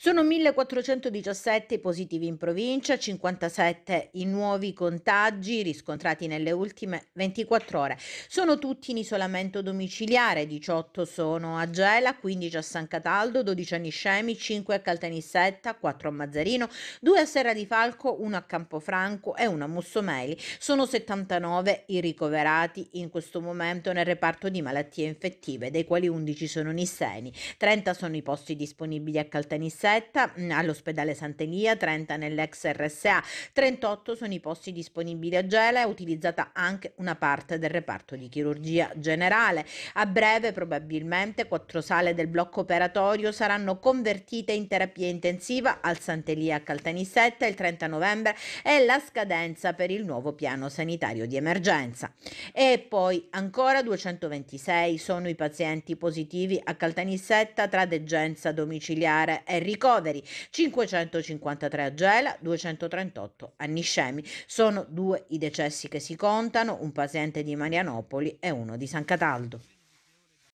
Sono 1417 i positivi in provincia, 57 i nuovi contagi riscontrati nelle ultime 24 ore. Sono tutti in isolamento domiciliare, 18 sono a Gela, 15 a San Cataldo, 12 a Niscemi, 5 a Caltanissetta, 4 a Mazzarino, 2 a Serra di Falco, 1 a Campofranco e 1 a Mussomeli. Sono 79 i ricoverati in questo momento nel reparto di malattie infettive, dei quali 11 sono nisseni, 30 sono i posti disponibili a Caltanissetta, Busetta, mm, all'ospedale Sant'Elia, 30 nell'ex RSA, 38 sono i posti disponibili a Gela, è utilizzata anche una parte del reparto di chirurgia generale. A breve probabilmente quattro sale del blocco operatorio saranno convertite in terapia intensiva al Sant'Elia a Caltanissetta il 30 novembre è la scadenza per il nuovo piano sanitario di emergenza. E poi ancora 226 sono i pazienti positivi a Caltanissetta tra degenza domiciliare e ricorso ricoveri, 553 a Gela, 238 a Niscemi. Sono due i decessi che si contano, un paziente di Marianopoli e uno di San Cataldo.